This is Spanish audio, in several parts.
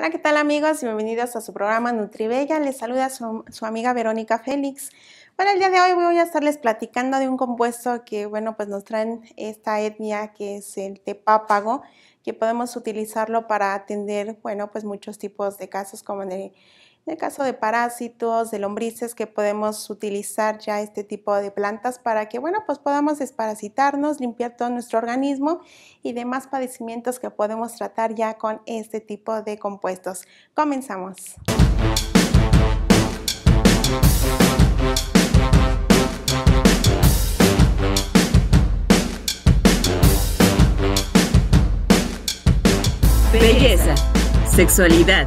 Hola, ¿qué tal amigos? y Bienvenidos a su programa Nutribella. Les saluda su, amiga Verónica Félix. Bueno, el día de hoy voy a estarles platicando de un compuesto que, bueno, pues nos traen esta etnia que es el tepápago, que podemos utilizarlo para atender, bueno, pues muchos tipos de casos como de en el caso de parásitos, de lombrices, que podemos utilizar ya este tipo de plantas para que, bueno, pues podamos desparasitarnos, limpiar todo nuestro organismo y demás padecimientos que podemos tratar ya con este tipo de compuestos. Comenzamos. Belleza, sexualidad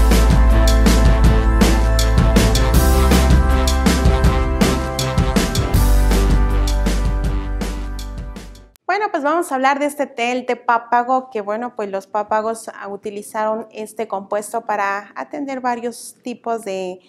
pues vamos a hablar de este té, pápago, que bueno, pues los pápagos ah, utilizaron este compuesto para atender varios tipos de,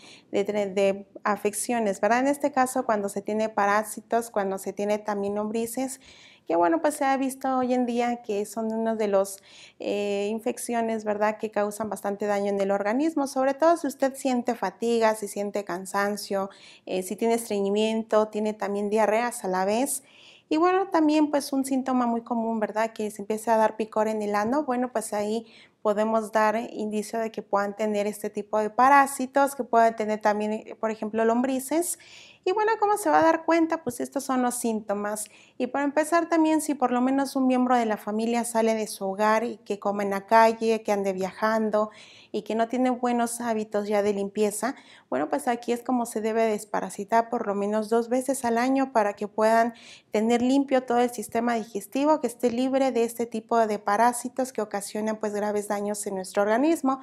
afecciones, ¿verdad? En este caso, cuando se tiene parásitos, cuando se tiene también lombrices, que bueno, pues se ha visto hoy en día que son uno de los eh, infecciones, ¿verdad?, que causan bastante daño en el organismo, sobre todo si usted siente fatiga, si siente cansancio, eh, si tiene estreñimiento, tiene también diarreas a la vez. Y bueno, también pues un síntoma muy común, ¿verdad? Que se empieza a dar picor en el ano, bueno, pues ahí podemos dar indicio de que puedan tener este tipo de parásitos, que puedan tener también, eh, por ejemplo, lombrices. Y bueno, ¿cómo se va a dar cuenta? Pues estos son los síntomas. Y para empezar también, si por lo menos un miembro de la familia sale de su hogar y que come en la calle, que ande viajando y que no tiene buenos hábitos ya de limpieza, bueno, pues aquí es como se debe desparasitar por lo menos dos veces al año para que puedan tener limpio todo el sistema digestivo, que esté libre de este tipo de parásitos que ocasionan pues graves años en nuestro organismo,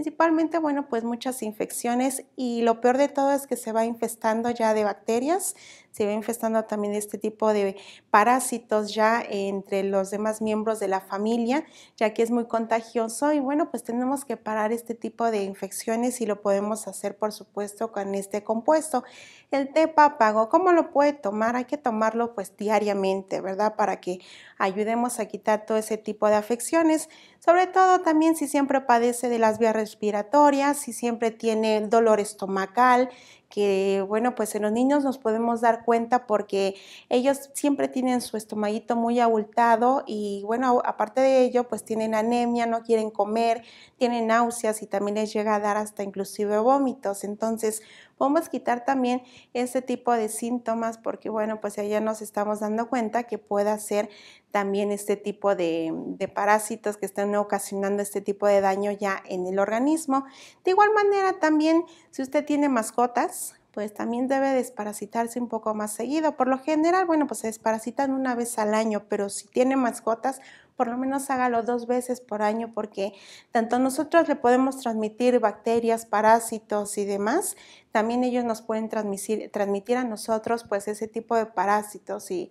Principalmente, bueno, pues muchas infecciones y lo peor de todo es que se va infestando ya de bacterias, se va infestando también este tipo de parásitos ya entre los demás miembros de la familia, ya que es muy contagioso y bueno, pues tenemos que parar este tipo de infecciones y lo podemos hacer por supuesto con este compuesto. El té pápago, ¿cómo lo puede tomar? Hay que tomarlo pues diariamente, ¿verdad? Para que ayudemos a quitar todo ese tipo de afecciones, sobre todo también si siempre padece de las vías respiratorias y siempre tiene dolor estomacal, que bueno, pues en los niños nos podemos dar cuenta porque ellos siempre tienen su estomaguito muy abultado y bueno, aparte de ello, pues tienen anemia, no quieren comer, tienen náuseas y también les llega a dar hasta inclusive vómitos. Entonces, vamos a quitar también este tipo de síntomas porque, bueno, pues ya nos estamos dando cuenta que puede ser también este tipo de, de parásitos que están ocasionando este tipo de daño ya en el organismo. De igual manera, también si usted tiene mascotas, pues también debe desparasitarse un poco más seguido. Por lo general, bueno, pues se desparasitan una vez al año, pero si tiene mascotas, por lo menos hágalo dos veces por año porque tanto nosotros le podemos transmitir bacterias, parásitos y demás también ellos nos pueden transmitir, transmitir a nosotros pues ese tipo de parásitos y,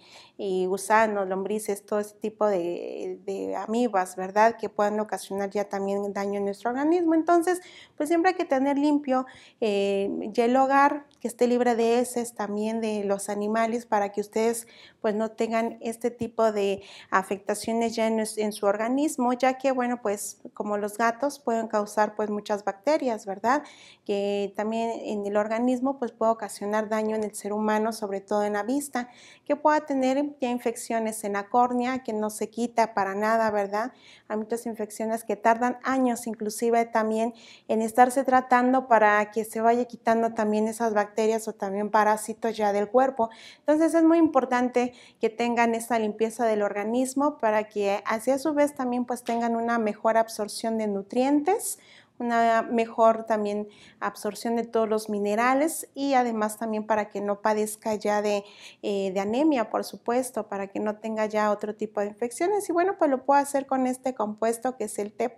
gusanos, lombrices, todo ese tipo de, de, amibas, ¿verdad? Que puedan ocasionar ya también daño en nuestro organismo. Entonces, pues siempre hay que tener limpio eh, ya el hogar, que esté libre de heces también de los animales para que ustedes pues no tengan este tipo de afectaciones ya en, en su organismo, ya que bueno, pues como los gatos pueden causar pues muchas bacterias, ¿verdad? Que también en el organismo, pues puede ocasionar daño en el ser humano, sobre todo en la vista, que pueda tener ya infecciones en la córnea, que no se quita para nada, ¿verdad? Hay muchas infecciones que tardan años inclusive también en estarse tratando para que se vaya quitando también esas bacterias o también parásitos ya del cuerpo. Entonces es muy importante que tengan esa limpieza del organismo para que así a su vez también pues tengan una mejor absorción de nutrientes una mejor también absorción de todos los minerales y además también para que no padezca ya eh, de, anemia, por supuesto, para que no tenga ya otro tipo de infecciones. Y bueno, pues lo puedo hacer con este compuesto que es el té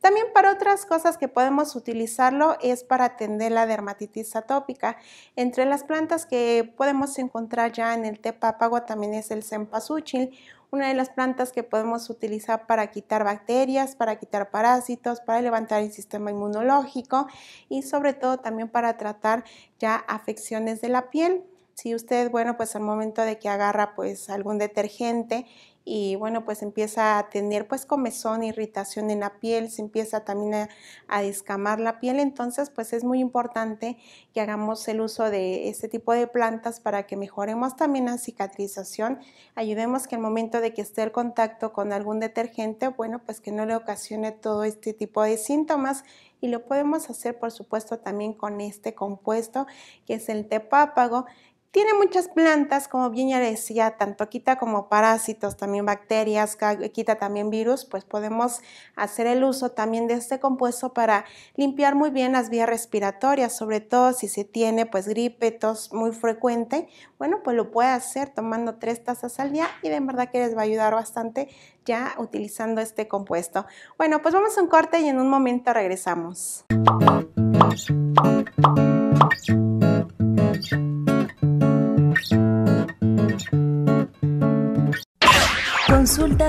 También para otras cosas que podemos utilizarlo es para atender la dermatitis atópica. Entre las plantas que podemos encontrar ya en el té pápago también es el cempasúchil una de las plantas que podemos utilizar para quitar bacterias, para quitar parásitos, para levantar el sistema inmunológico y sobre todo también para tratar ya afecciones de la piel. Si usted, bueno, pues al momento de que agarra pues algún detergente y bueno, pues empieza a tener pues comezón, irritación en la piel, se empieza también a, descamar la piel, entonces pues es muy importante que hagamos el uso de este tipo de plantas para que mejoremos también la cicatrización, ayudemos que al momento de que esté en contacto con algún detergente, bueno, pues que no le ocasione todo este tipo de síntomas y lo podemos hacer por supuesto también con este compuesto que es el tepápago tiene muchas plantas, como bien ya decía, tanto quita como parásitos, también bacterias, quita también virus, pues podemos hacer el uso también de este compuesto para limpiar muy bien las vías respiratorias, sobre todo si se tiene pues gripe, tos muy frecuente, bueno, pues lo puede hacer tomando tres tazas al día y de verdad que les va a ayudar bastante ya utilizando este compuesto. Bueno, pues vamos a un corte y en un momento regresamos.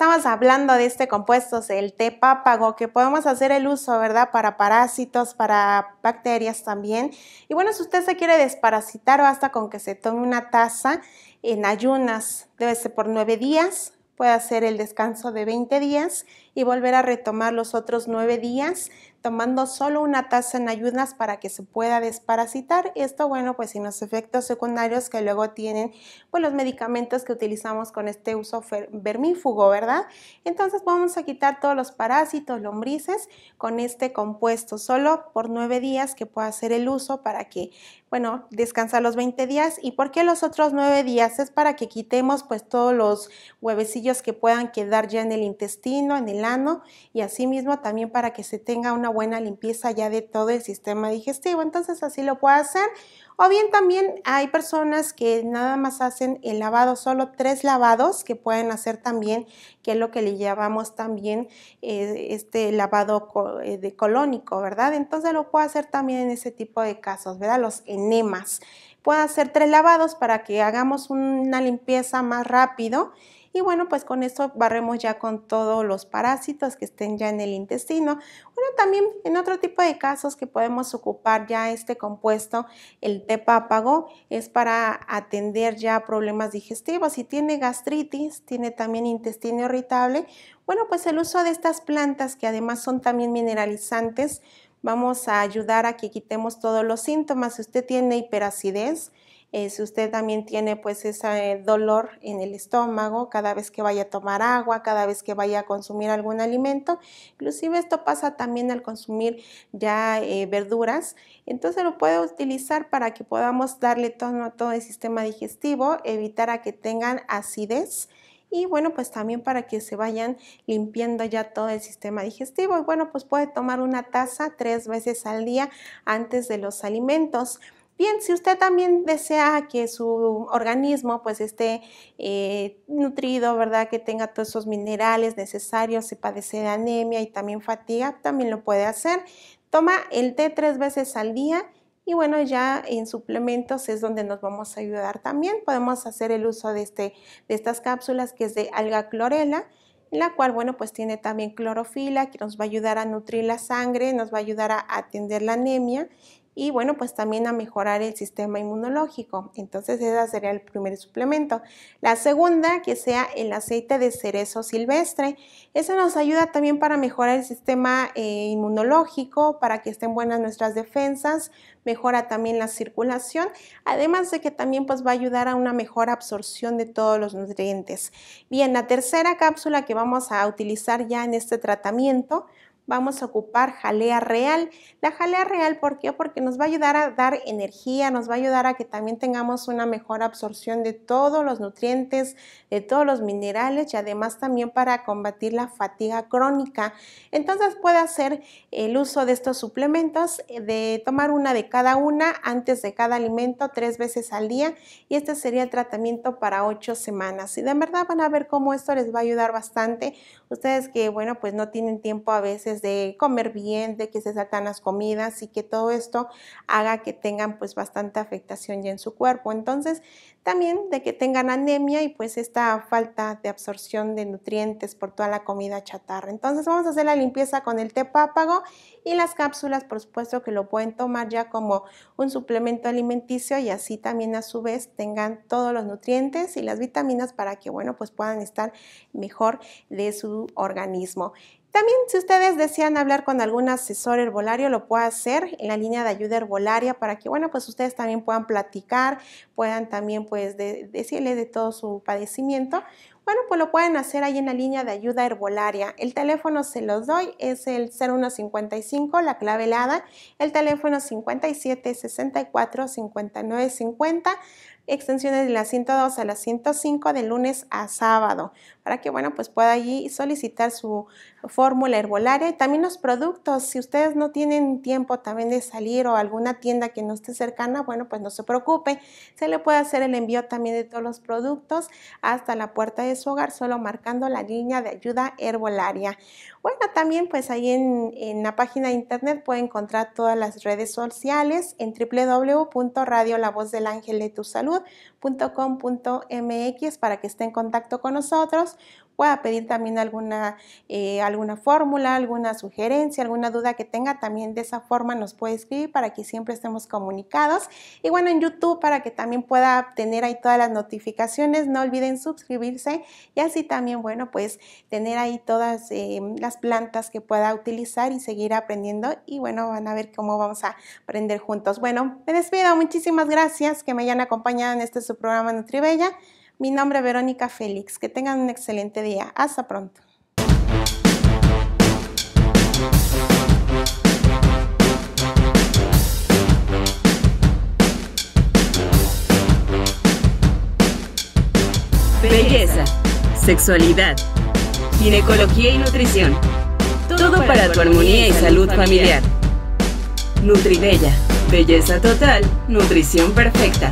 estamos hablando de este compuesto, el té pápago, que podemos hacer el uso, ¿verdad? Para parásitos, para bacterias también. Y bueno, si usted se quiere desparasitar, hasta con que se tome una taza en ayunas, debe ser por nueve días, puede hacer el descanso de 20 días y volver a retomar los otros nueve días tomando solo una taza en ayunas para que se pueda desparasitar. Esto, bueno, pues sin los efectos secundarios que luego tienen pues, los medicamentos que utilizamos con este uso vermífugo, ¿verdad? Entonces vamos a quitar todos los parásitos, lombrices con este compuesto, solo por nueve días que pueda hacer el uso para que, bueno, descansa los 20 días. ¿Y por qué los otros nueve días? Es para que quitemos pues todos los huevecillos que puedan quedar ya en el intestino, en el y y asimismo también para que se tenga una buena limpieza ya de todo el sistema digestivo. Entonces así lo puede hacer. O bien también hay personas que nada más hacen el lavado, solo tres lavados que pueden hacer también, que es lo que le llamamos también eh, este lavado eh, de colónico, ¿verdad? Entonces lo puede hacer también en ese tipo de casos, ¿verdad? Los enemas. Puede hacer tres lavados para que hagamos una limpieza más rápido y bueno, pues con esto barremos ya con todos los parásitos que estén ya en el intestino. Bueno, también en otro tipo de casos que podemos ocupar ya este compuesto, el tepápago, es para atender ya problemas digestivos. Si tiene gastritis, tiene también intestino irritable, bueno, pues el uso de estas plantas que además son también mineralizantes, vamos a ayudar a que quitemos todos los síntomas. Si usted tiene hiperacidez, eh, si usted también tiene pues ese eh, dolor en el estómago cada vez que vaya a tomar agua, cada vez que vaya a consumir algún alimento, inclusive esto pasa también al consumir ya eh, verduras, entonces lo puede utilizar para que podamos darle tono a todo el sistema digestivo, evitar a que tengan acidez y bueno, pues también para que se vayan limpiando ya todo el sistema digestivo. Y bueno, pues puede tomar una taza tres veces al día antes de los alimentos. Bien, si usted también desea que su organismo pues esté eh, nutrido, ¿verdad? Que tenga todos esos minerales necesarios, si padece de anemia y también fatiga, también lo puede hacer. Toma el té tres veces al día y bueno, ya en suplementos es donde nos vamos a ayudar también. Podemos hacer el uso de, este, de estas cápsulas que es de alga clorela, en la cual, bueno, pues tiene también clorofila que nos va a ayudar a nutrir la sangre, nos va a ayudar a atender la anemia y bueno, pues también a mejorar el sistema inmunológico. Entonces, ese sería el primer suplemento. La segunda, que sea el aceite de cerezo silvestre. Eso nos ayuda también para mejorar el sistema eh, inmunológico, para que estén buenas nuestras defensas, mejora también la circulación, además de que también pues va a ayudar a una mejor absorción de todos los nutrientes. Bien, la tercera cápsula que vamos a utilizar ya en este tratamiento vamos a ocupar jalea real. La jalea real, ¿por qué? Porque nos va a ayudar a dar energía, nos va a ayudar a que también tengamos una mejor absorción de todos los nutrientes, de todos los minerales y además también para combatir la fatiga crónica. Entonces puede hacer el uso de estos suplementos, eh, de tomar una de cada una antes de cada alimento tres veces al día y este sería el tratamiento para ocho semanas. Y de verdad van a ver cómo esto les va a ayudar bastante ustedes que, bueno, pues no tienen tiempo a veces de comer bien, de que se saltan las comidas y que todo esto haga que tengan pues bastante afectación ya en su cuerpo. Entonces, también de que tengan anemia y pues esta falta de absorción de nutrientes por toda la comida chatarra. Entonces, vamos a hacer la limpieza con el té pápago y las cápsulas, por supuesto, que lo pueden tomar ya como un suplemento alimenticio y así también a su vez tengan todos los nutrientes y las vitaminas para que, bueno, pues puedan estar mejor de su organismo. También si ustedes desean hablar con algún asesor herbolario, lo puede hacer en la línea de ayuda herbolaria para que, bueno, pues ustedes también puedan platicar, puedan también pues decirle de todo su padecimiento. Bueno, pues lo pueden hacer ahí en la línea de ayuda herbolaria. El teléfono se los doy, es el 0155, la clave helada, el teléfono 57 64 59 50 extensiones de la 102 a la 105 de lunes a sábado, para que bueno, pues pueda allí solicitar su fórmula herbolaria y también los productos. Si ustedes no tienen tiempo también de salir o alguna tienda que no esté cercana, bueno, pues no se preocupe, se le puede hacer el envío también de todos los productos hasta la puerta de su hogar, solo marcando la línea de ayuda herbolaria. Bueno, también pues ahí en, la página de internet puede encontrar todas las redes sociales en salud.com.mx para que esté en contacto con nosotros pueda pedir también alguna, eh, alguna fórmula, alguna sugerencia, alguna duda que tenga, también de esa forma nos puede escribir para que siempre estemos comunicados. Y bueno, en YouTube para que también pueda tener ahí todas las notificaciones, no olviden suscribirse y así también, bueno, pues tener ahí todas eh, las plantas que pueda utilizar y seguir aprendiendo. Y bueno, van a ver cómo vamos a aprender juntos. Bueno, me despido, muchísimas gracias que me hayan acompañado en este su programa NutriBella. Mi nombre es Verónica Félix. Que tengan un excelente día. Hasta pronto. Belleza, sexualidad, ginecología y nutrición. Todo para tu armonía y salud familiar. Nutribella, belleza total, nutrición perfecta.